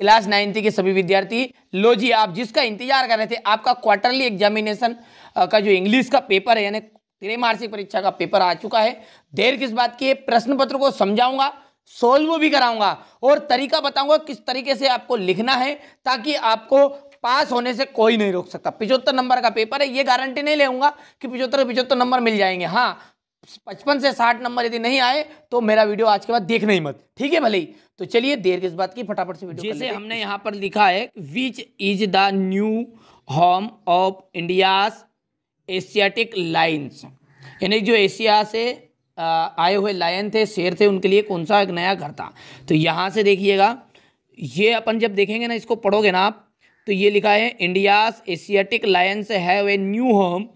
class ninth के सभी विद्यार्थी लो जी आप जिसका इंतजार कर रहे थे आपका क्वार्टरली एग्जामिनेशन का जो इंग्लिश का पेपर है यानी त्रिमार्षिक परीक्षा का पेपर आ चुका है देर किस बात की है प्रश्न पत्र को समझाऊंगा सोल्व भी कराऊंगा और तरीका बताऊंगा किस तरीके से आपको लिखना है ताकि आपको पास होने से कोई नहीं रोक सकता पिछोत्तर नंबर का पेपर है ये गारंटी नहीं लेऊंगा कि पिछोत्तर पिछहत्तर नंबर मिल जाएंगे हाँ पचपन से साठ नंबर यदि नहीं आए तो मेरा वीडियो आज के बाद देखना ही मत ठीक है भले ही तो चलिए देर किस बात की फटाफट से वीडियो जैसे हमने यहाँ पर लिखा है which is the new home of India's Asiatic lions यानी जो एशिया से आए हुए लायन थे शेर थे उनके लिए कौन सा एक नया घर था तो यहाँ से देखिएगा ये अपन जब देखेंगे ना इसको पढ़ोगे ना आप तो ये लिखा है India's Asiatic lions have a new home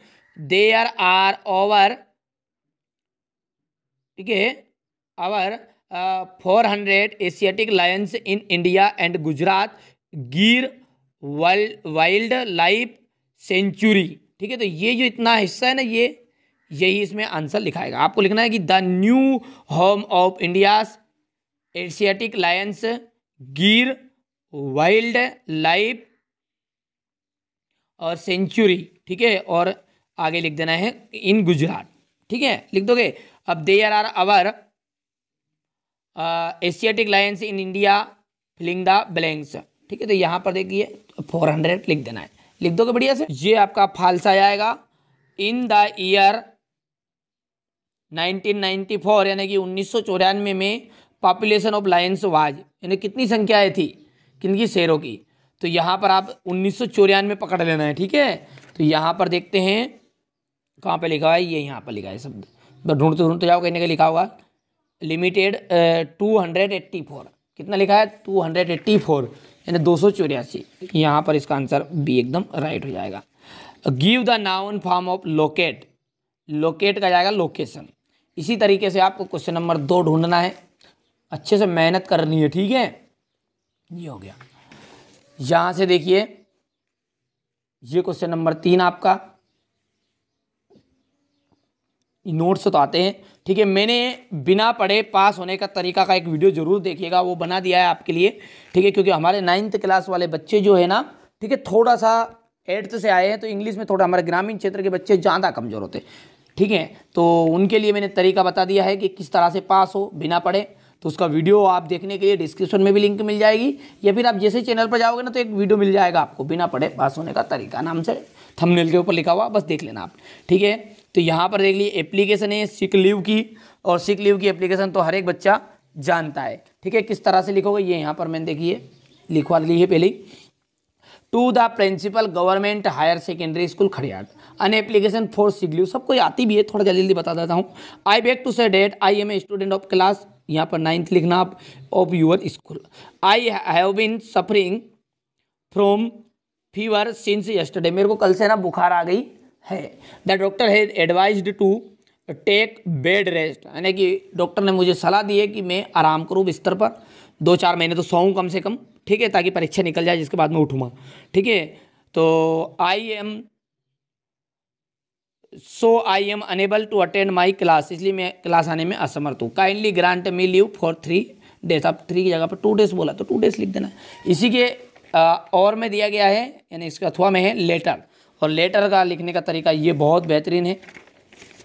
there are over ठीक है और four hundred Asiatic lions in India and Gujarat Gir wild wild life sanctuary ठीक है तो ये जो इतना हिस्सा है ना ये यही इसमें आंसर लिखाएगा आपको लिखना है कि the new home of India's Asiatic lions Gir wildlife और सेंचुरी ठीक है और आगे लिख देना है इन गुजरात ठीक है लिख दोगे अब there are our Asiatic lions in India filling the blanks ठीक है तो यहाँ पर देखिए फोर हंड्रेड लिख देना है लिख दोगे बढ़िया से ये आपका फालसा आएगा इन द ईयर 1994 यानी कि उन्नीस में पॉपुलेशन ऑफ लायंस वाज यानी कितनी संख्याएं थी किनकी शेरों की तो यहाँ पर आप उन्नीस चौरानवे पकड़ लेना है ठीक है तो यहाँ पर देखते हैं कहाँ पे लिखा है ये यहाँ पर लिखा है शब्द तो ढूंढते ढूंढते जाओ कहीं ना लिखा होगा limited to hundred eighty four कितना लिखा है टू हंड्रेड एट्टी फोर यानी दो सौ चौरासी यहाँ पर इसका आंसर बी एकदम राइट हो जाएगा give the noun form of locate locate का जाएगा लोकेशन इसी तरीके से आपको क्वेश्चन नंबर दो ढूंढना है अच्छे से मेहनत करनी है ठीक है ये हो गया यहाँ से देखिए ये क्वेश्चन नंबर तीन आपका नोट्स तो आते हैं ठीक है मैंने बिना पढ़े पास होने का तरीका का एक वीडियो ज़रूर देखिएगा वो बना दिया है आपके लिए ठीक है क्योंकि हमारे नाइन्थ क्लास वाले बच्चे जो है ना ठीक है थोड़ा सा एट्थ से आए हैं तो इंग्लिश में थोड़ा हमारे ग्रामीण क्षेत्र के बच्चे ज़्यादा कमज़ोर होते हैं ठीक है तो उनके लिए मैंने तरीका बता दिया है कि किस तरह से पास हो बिना पढ़े तो उसका वीडियो आप देखने के लिए डिस्क्रिप्शन में भी लिंक मिल जाएगी या फिर आप जैसे चैनल पर जाओगे ना तो एक वीडियो मिल जाएगा आपको बिना पढ़े पास होने का तरीका नाम से थंबनेल के ऊपर लिखा हुआ बस देख लेना आप ठीक है तो यहाँ पर देख लीजिए एप्लीकेशन है सिक लीव की और सिक लीव की एप्लीकेशन तो हर एक बच्चा जानता है ठीक है किस तरह से लिखोगे ये यहाँ पर मैंने देखिए लिखवा ली है पहले to the principal government higher secondary school खड़ियाट अन एप्लीकेशन फॉर लीव सबको आती भी है थोड़ा जल्दी जल्दी बता देता हूँ I beg to say that I am a student of class यहाँ पर नाइन्थ लिखना आप of your school I have been suffering from fever since yesterday मेरे को कल से ना बुखार आ गई है the doctor has advised to take bed rest यानी कि डॉक्टर ने मुझे सलाह दी है कि मैं आराम करूँ बिस्तर पर दो चार महीने तो सोऊँ कम से कम ठीक है ताकि परीक्षा निकल जाए जिसके बाद मैं उठूँगा ठीक है तो I am so I am unable to attend my class इसलिए मैं क्लास आने में असमर्थ हूँ kindly grant me leave for three days आप थ्री की जगह पर टू डेज बोला तो टू डेज लिख देना इसी के आ, और में दिया गया है यानी इसका अथवा में है लेटर और लेटर का लिखने का तरीका ये बहुत बेहतरीन है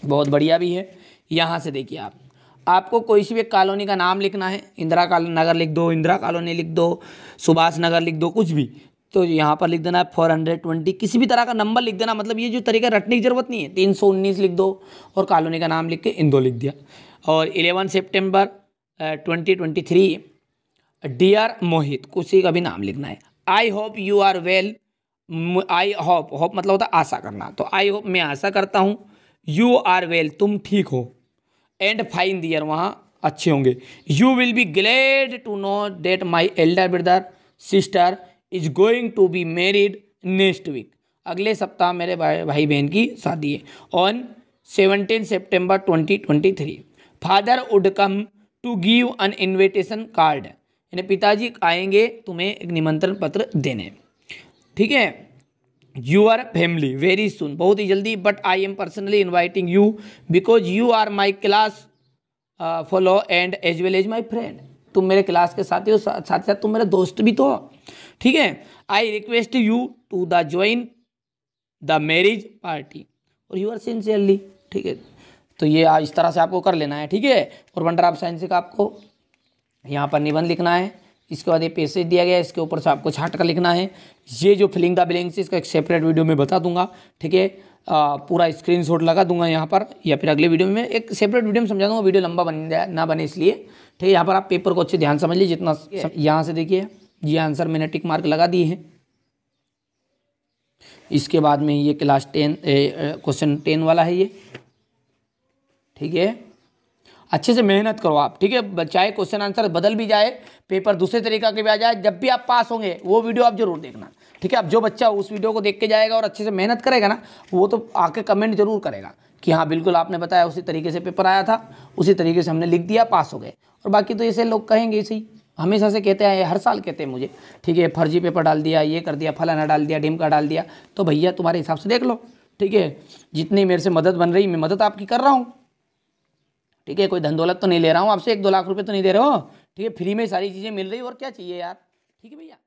बहुत बढ़िया भी है यहाँ से देखिए आप आपको कोई सी भी कॉलोनी का नाम लिखना है इंदिरा काल नगर लिख दो इंदिरा कॉलोनी लिख दो सुभाष नगर लिख दो कुछ भी तो यहाँ पर लिख देना है फोर हंड्रेड ट्वेंटी किसी भी तरह का नंबर लिख देना मतलब ये जो तरीका रटने की ज़रूरत नहीं है तीन सौ उन्नीस लिख दो और कॉलोनी का नाम लिख के इंदो लिख दिया और eleven September twenty twenty three dear Mohit कुछ का भी नाम लिखना है I hope you are well I hope hope मतलब होता है आशा करना तो आई होप मैं आशा करता हूँ यू आर वेल तुम ठीक हो एंड फाइन दियर वहाँ अच्छे होंगे you will be glad to know that my elder brother sister is going to be married next week अगले सप्ताह मेरे भाई बहन की शादी है on seventeen September twenty twenty three father would come to give an invitation card यानी पिताजी आएंगे तुम्हें एक निमंत्रण पत्र देने ठीक है आर फैमिली वेरी सुन बहुत ही जल्दी but I am personally inviting you because you are my class fellow and as well as my friend तुम मेरे क्लास के ही हो साथ साथ तुम मेरे दोस्त भी तो हो ठीक है I request you to the join the marriage party और यू आर सिंसियरली ठीक है तो ये इस तरह से आपको कर लेना है ठीक है और वंडर ऑफ साइंस का आपको यहाँ पर निबंध लिखना है इसके बाद ये पैसेज दिया गया इसके ऊपर से आपको छाट कर लिखना है ये जो फिलिंग द से इसका एक सेपरेट वीडियो में बता दूंगा ठीक है पूरा स्क्रीनशॉट लगा दूंगा यहाँ पर या फिर अगले वीडियो में एक सेपरेट वीडियो में समझा दूंगा वीडियो लंबा बन जाए ना बने इसलिए ठीक है यहाँ पर आप पेपर को अच्छे ध्यान समझ लीजिए जितना यहाँ से देखिए ये आंसर मैंने टिक मार्क लगा दिए हैं इसके बाद में ये क्लास टेन क्वेश्चन टेन वाला है ये ठीक है अच्छे से मेहनत करो आप ठीक है चाहे क्वेश्चन आंसर बदल भी जाए पेपर दूसरे तरीका के भी आ जाए जब भी आप पास होंगे वो वीडियो आप जरूर देखना ठीक है अब जो बच्चा उस वीडियो को देख के जाएगा और अच्छे से मेहनत करेगा ना वो तो आके कमेंट जरूर करेगा कि हाँ बिल्कुल आपने बताया उसी तरीके से पेपर आया था उसी तरीके से हमने लिख दिया पास हो गए और बाकी तो ऐसे लोग कहेंगे ऐसे ही हमेशा से कहते हैं हर साल कहते हैं मुझे ठीक है फर्जी पेपर डाल दिया ये कर दिया फलाना डाल दिया डिमका डाल दिया तो भैया तुम्हारे हिसाब से देख लो ठीक है जितनी मेरे से मदद बन रही मैं मदद आपकी कर रहा हूँ ठीक है कोई धन दौलत तो नहीं ले रहा हूँ आपसे एक दो लाख रुपये तो नहीं दे रहे हो ठीक है फ्री में सारी चीज़ें मिल रही और क्या चाहिए यार ठीक है भैया